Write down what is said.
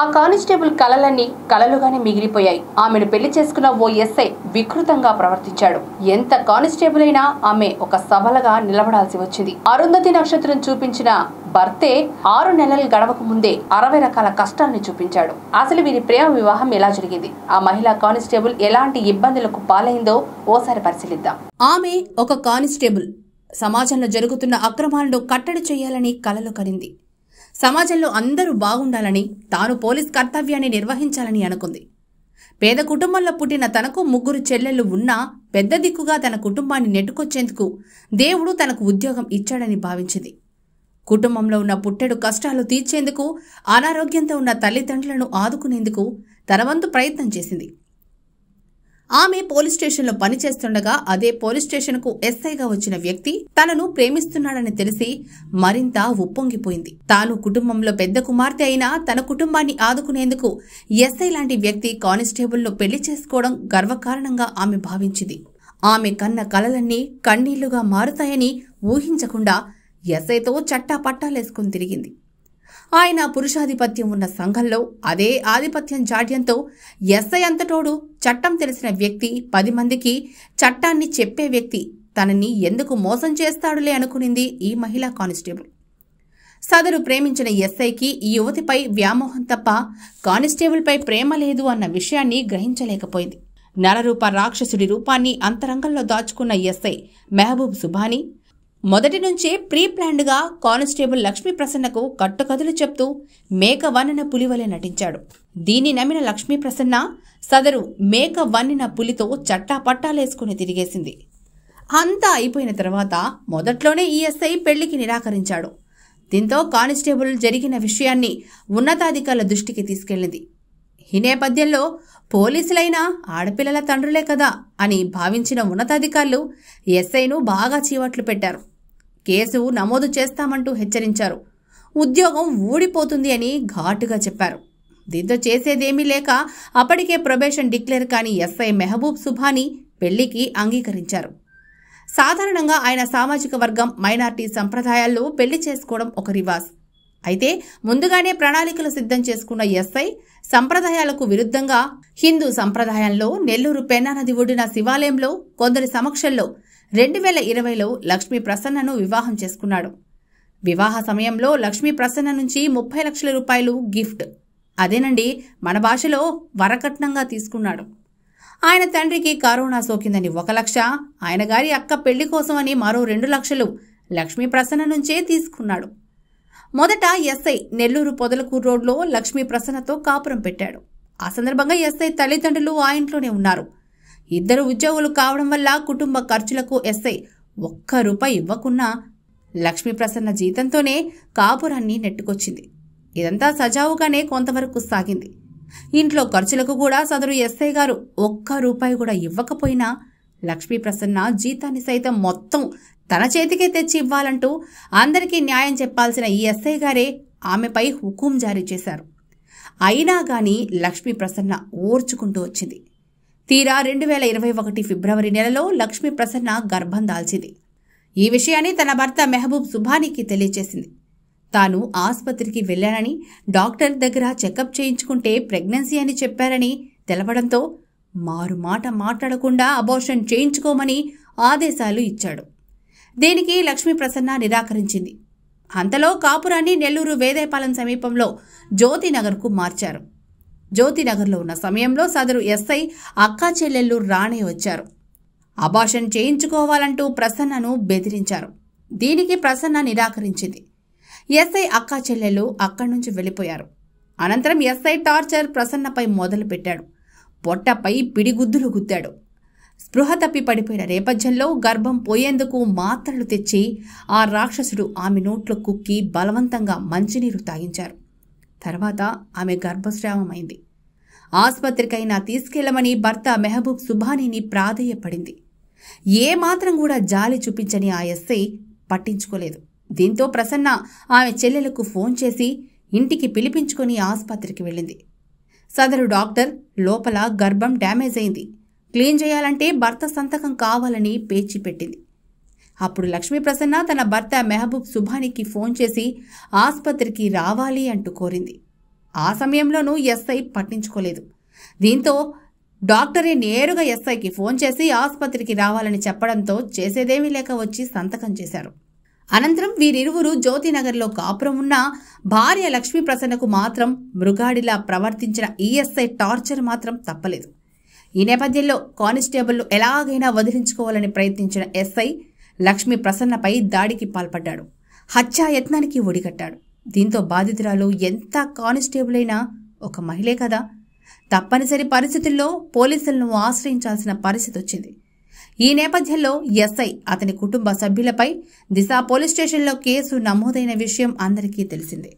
ఆ కానిస్టేబుల్ కలలన్నీ కలలుగానే మిగిలిపోయాయి ఆమెను పెళ్లి చేసుకున్న ఓ ఎస్ఐ వికృతంగా ప్రవర్తించాడు ఎంత కానిస్టేబుల్ అయినా ఆమె ఒక సభలుగా నిలబడాల్సి వచ్చింది అరుంధతి నక్షత్రం చూపించిన భర్తే ఆరు నెలలు గడవక ముందే అరవై రకాల కష్టాన్ని చూపించాడు అసలు వీరి ప్రేమ వివాహం ఎలా జరిగింది ఆ మహిళా కానిస్టేబుల్ ఎలాంటి ఇబ్బందులకు పాలైందో ఓసారి పరిశీలిద్దాం ఆమె ఒక కానిస్టేబుల్ సమాజంలో జరుగుతున్న అక్రమాలను కట్టడి చేయాలని కలలు కనింది సమాజంలో అందరూ బాగుండాలని తాను పోలీస్ కర్తవ్యాన్ని నిర్వహించాలని అనుకుంది పేద కుటుంబంలో పుట్టిన తనకు ముగ్గురు చెల్లెళ్లు ఉన్నా పెద్ద దిక్కుగా తన కుటుంబాన్ని నెట్టుకొచ్చేందుకు దేవుడు తనకు ఉద్యోగం ఇచ్చాడని భావించింది కుటుంబంలో ఉన్న పుట్టెడు కష్టాలు తీర్చేందుకు అనారోగ్యంతో ఉన్న తల్లిదండ్రులను ఆదుకునేందుకు తన వంతు ప్రయత్నం చేసింది ఆమె పోలీస్ స్టేషన్లో పనిచేస్తుండగా అదే పోలీస్ స్టేషన్కు ఎస్ఐగా వచ్చిన వ్యక్తి తనను ప్రేమిస్తున్నాడని తెలిసి మరింత ఉప్పొంగిపోయింది తాను కుటుంబంలో పెద్ద కుమార్తె అయినా తన కుటుంబాన్ని ఆదుకునేందుకు ఎస్ఐ లాంటి వ్యక్తి కానిస్టేబుల్ను పెళ్లి చేసుకోవడం గర్వకారణంగా ఆమె భావించింది ఆమె కన్న కలలన్నీ కన్నీళ్లుగా మారుతాయని ఊహించకుండా ఎస్ఐతో చట్టా పట్టాలేసుకుని తిరిగింది ఆయన పురుషాధిపత్యం ఉన్న సంఘంలో అదే ఆధిపత్యం జాడ్యంతో ఎస్ఐ అంతటోడు చట్టం తెలిసిన వ్యక్తి పది మందికి చట్టాన్ని చెప్పే వ్యక్తి తనని ఎందుకు మోసం చేస్తాడులే అనుకునింది ఈ మహిళా కానిస్టేబుల్ సదరు ప్రేమించిన ఎస్ఐకి ఈ యువతిపై వ్యామోహం తప్ప కానిస్టేబుల్పై ప్రేమ లేదు అన్న విషయాన్ని గ్రహించలేకపోయింది నరరూప రాక్షసుడి రూపాన్ని అంతరంగంలో దాచుకున్న ఎస్ఐ మెహబూబ్ సుభానీ మొదటి నుంచే ప్రీ ప్లాన్డ్గా కానిస్టేబుల్ లక్ష్మీ ప్రసన్నకు కట్టుకథలు చెప్తూ మేక వన్నెన పులివలే నటించాడు దీన్ని నమ్మిన లక్ష్మీ ప్రసన్న సదరు మేక వన్నిన పులితో చట్టా పట్టాలేసుకుని తిరిగేసింది అంతా అయిపోయిన తర్వాత మొదట్లోనే ఈఎస్ఐ పెళ్లికి నిరాకరించాడు దీంతో కానిస్టేబుల్ జరిగిన విషయాన్ని ఉన్నతాధికారుల దృష్టికి తీసుకెళ్లింది ఈ నేపథ్యంలో పోలీసులైనా ఆడపిల్లల తండ్రులే కదా అని భావించిన ఉన్నతాధికారులు ఎస్ఐను బాగా చీవట్లు పెట్టారు కేసు నమోదు చేస్తామంటూ హెచ్చరించారు ఉద్యోగం ఊడిపోతుంది అని ఘాటుగా చెప్పారు దీంతో చేసేదేమీ లేక అప్పటికే ప్రొబేషన్ డిక్లేర్ కాని ఎస్ఐ మెహబూబ్ సుభాని పెళ్లికి అంగీకరించారు సాధారణంగా ఆయన సామాజిక వర్గం మైనార్టీ సంప్రదాయాల్లో పెళ్లి చేసుకోవడం ఒక రివాజ్ అయితే ముందుగానే ప్రణాళికలు సిద్ధం చేసుకున్న ఎస్ఐ సంప్రదాయాలకు విరుద్ధంగా హిందూ సంప్రదాయంలో నెల్లూరు పెన్నా నది ఒడిన శివాలయంలో కొందరి సమక్షంలో రెండు వేల ఇరవైలో లక్ష్మీ ప్రసన్నను వివాహం చేసుకున్నాడు వివాహ సమయంలో లక్ష్మీ ప్రసన్న నుంచి ముప్పై లక్షల రూపాయలు గిఫ్ట్ అదేనండి మన భాషలో వరకట్నంగా తీసుకున్నాడు ఆయన తండ్రికి కరోనా సోకిందని ఒక లక్ష ఆయన గారి అక్క పెళ్లి కోసమని మరో రెండు లక్షలు లక్ష్మీ ప్రసన్న నుంచే తీసుకున్నాడు మొదట ఎస్ఐ నెల్లూరు పొదలకూరు రోడ్లో లక్ష్మీ ప్రసన్నతో కాపురం పెట్టాడు ఆ సందర్భంగా ఎస్ఐ తల్లిదండ్రులు ఆ ఇంట్లోనే ఉన్నారు ఇద్దరు ఉద్యోగులు కావడం వల్ల కుటుంబ ఖర్చులకు ఎస్ఐ ఒక్క రూపాయి ఇవ్వకున్నా లక్ష్మీప్రసన్న జీతంతోనే కాపురాన్ని నెట్టుకొచ్చింది ఇదంతా సజావుగానే కొంతవరకు సాగింది ఇంట్లో ఖర్చులకు కూడా సదరు ఎస్ఐ గారు ఒక్క రూపాయి కూడా ఇవ్వకపోయినా లక్ష్మీప్రసన్న జీతాన్ని సైతం మొత్తం తన చేతికే తెచ్చి ఇవ్వాలంటూ అందరికీ న్యాయం చెప్పాల్సిన ఈ ఎస్ఐ గారే ఆమెపై హుకుం జారీ చేశారు అయినా కానీ లక్ష్మీప్రసన్న ఓర్చుకుంటూ వచ్చింది తీరా రెండు వేల ఇరవై ఒకటి ఫిబ్రవరి నెలలో లక్ష్మి ప్రసన్న గర్భం దాల్చింది ఈ విషయాన్ని తన భర్త మెహబూబ్ సుభానీకి తెలియచేసింది తాను ఆసుపత్రికి వెళ్ళానని డాక్టర్ దగ్గర చెకప్ చేయించుకుంటే ప్రెగ్నెన్సీ అని చెప్పారని తెలపడంతో మారు మాట మాట్లాడకుండా అబోర్షన్ చేయించుకోమని ఆదేశాలు ఇచ్చాడు దీనికి లక్ష్మీ ప్రసన్న నిరాకరించింది అంతలో కాపురాన్ని నెల్లూరు వేదేపాలెం సమీపంలో జ్యోతినగర్కు మార్చారు జ్యోతినగర్లో ఉన్న సమయంలో సదరు ఎస్ఐ అక్కా చెల్లెళ్ళు రాణి వచ్చారు అబార్షన్ చేయించుకోవాలంటూ ప్రసన్నను బెదిరించారు దీనికి ప్రసన్న నిరాకరించింది ఎస్ఐ అక్కా చెల్లెళ్ళు అక్కడి నుంచి వెళ్ళిపోయారు అనంతరం ఎస్ఐ టార్చర్ ప్రసన్నపై మొదలుపెట్టాడు పొట్టపై పిడిగుద్దులు గుద్దాడు స్పృహ తప్పి పడిపోయిన నేపథ్యంలో గర్భం పోయేందుకు మాత్రలు తెచ్చి ఆ రాక్షసుడు ఆమె నోట్లో కుక్కి బలవంతంగా మంచినీరు తాగించారు తర్వాత ఆమె గర్భస్రావమైంది ఆసుపత్రికైనా తీసుకెళ్లమని భర్త మెహబూబ్ సుబానీని ప్రాధేయపడింది ఏమాత్రం కూడా జాలి చూపించని ఆ ఎస్ఐ పట్టించుకోలేదు దీంతో ప్రసన్న ఆమె చెల్లెలకు ఫోన్ చేసి ఇంటికి పిలిపించుకుని ఆసుపత్రికి వెళ్ళింది సదరు డాక్టర్ లోపల గర్భం డ్యామేజ్ అయింది క్లీన్ చేయాలంటే భర్త సంతకం కావాలని పేచి పెట్టింది అప్పుడు లక్ష్మీ ప్రసన్న తన భర్త మెహబూబ్ సుభానికి ఫోన్ చేసి ఆసుపత్రికి రావాలి అంటూ కోరింది ఆ సమయంలోనూ ఎస్ఐ పట్టించుకోలేదు దీంతో డాక్టరే నేరుగా ఎస్ఐకి ఫోన్ చేసి ఆసుపత్రికి రావాలని చెప్పడంతో చేసేదేమీ లేక వచ్చి సంతకం చేశారు అనంతరం వీరిరువురు జ్యోతినగర్లో కాపురం ఉన్న భార్య లక్ష్మీ ప్రసన్నకు మాత్రం మృగాడిలా ప్రవర్తించిన ఈఎస్ఐ టార్చర్ మాత్రం తప్పలేదు ఈ నేపథ్యంలో కానిస్టేబుల్ను ఎలాగైనా వదిలించుకోవాలని ప్రయత్నించిన ఎస్ఐ లక్ష్మీ ప్రసన్నపై దాడికి పాల్పడ్డాడు హత్యాయత్నానికి ఒడిగట్టాడు దీంతో బాధితురాలు ఎంత కానిస్టేబుల్ అయినా ఒక మహిళే కదా తప్పనిసరి పరిస్థితుల్లో పోలీసులను ఆశ్రయించాల్సిన పరిస్థితి వచ్చింది ఈ నేపథ్యంలో ఎస్ఐ అతని కుటుంబ సభ్యులపై దిశ పోలీస్ స్టేషన్లో కేసు నమోదైన విషయం అందరికీ తెలిసిందే